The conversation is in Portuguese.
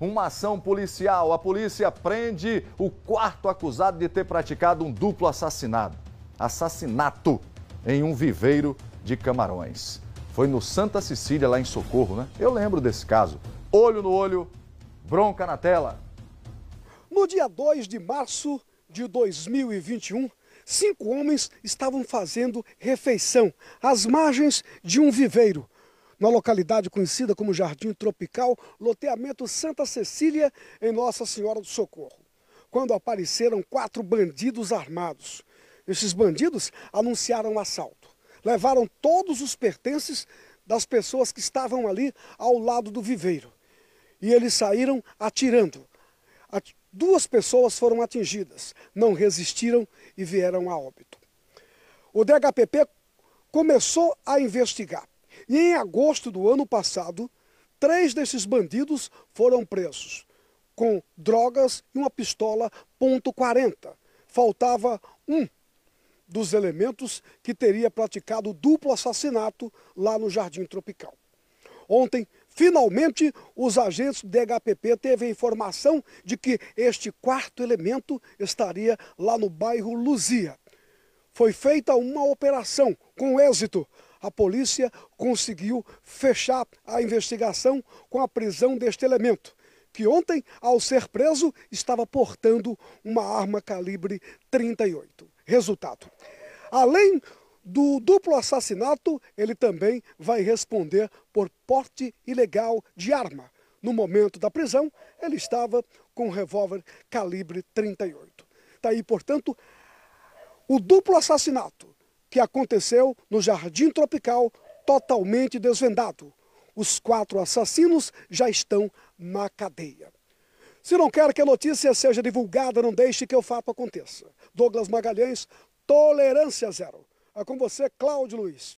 Uma ação policial. A polícia prende o quarto acusado de ter praticado um duplo assassinato. Assassinato em um viveiro de camarões. Foi no Santa Cecília, lá em Socorro, né? Eu lembro desse caso. Olho no olho, bronca na tela. No dia 2 de março de 2021, cinco homens estavam fazendo refeição às margens de um viveiro na localidade conhecida como Jardim Tropical, loteamento Santa Cecília, em Nossa Senhora do Socorro, quando apareceram quatro bandidos armados. Esses bandidos anunciaram o um assalto. Levaram todos os pertences das pessoas que estavam ali ao lado do viveiro. E eles saíram atirando. Duas pessoas foram atingidas, não resistiram e vieram a óbito. O DHPP começou a investigar. E em agosto do ano passado, três desses bandidos foram presos, com drogas e uma pistola .40. Faltava um dos elementos que teria praticado duplo assassinato lá no Jardim Tropical. Ontem, finalmente, os agentes do DHPP teve a informação de que este quarto elemento estaria lá no bairro Luzia. Foi feita uma operação com êxito a polícia conseguiu fechar a investigação com a prisão deste elemento, que ontem, ao ser preso, estava portando uma arma calibre 38. Resultado: além do duplo assassinato, ele também vai responder por porte ilegal de arma. No momento da prisão, ele estava com um revólver calibre 38. Daí, tá portanto, o duplo assassinato que aconteceu no Jardim Tropical, totalmente desvendado. Os quatro assassinos já estão na cadeia. Se não quer que a notícia seja divulgada, não deixe que o fato aconteça. Douglas Magalhães, Tolerância Zero. É com você, Cláudio Luiz.